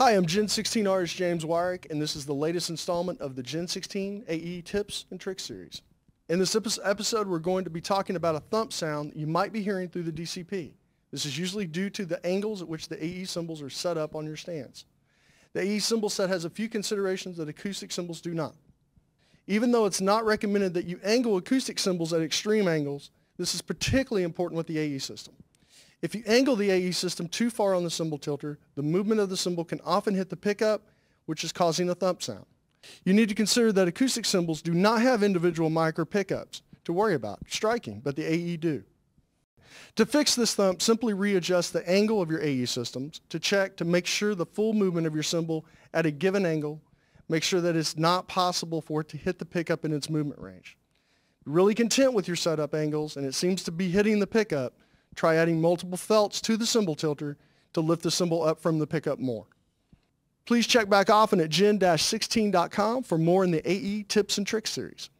Hi, I'm Gen 16 artist James Wyrick, and this is the latest installment of the Gen 16 AE Tips and Tricks series. In this episode, we're going to be talking about a thump sound you might be hearing through the DCP. This is usually due to the angles at which the AE cymbals are set up on your stands. The AE cymbal set has a few considerations that acoustic cymbals do not. Even though it's not recommended that you angle acoustic cymbals at extreme angles, this is particularly important with the AE system. If you angle the AE system too far on the cymbal tilter, the movement of the cymbal can often hit the pickup, which is causing a thump sound. You need to consider that acoustic cymbals do not have individual mic or pickups to worry about striking, but the AE do. To fix this thump, simply readjust the angle of your AE systems to check to make sure the full movement of your cymbal at a given angle, make sure that it's not possible for it to hit the pickup in its movement range. really content with your setup angles and it seems to be hitting the pickup, Try adding multiple felts to the cymbal tilter to lift the cymbal up from the pickup more. Please check back often at gen-16.com for more in the AE tips and tricks series.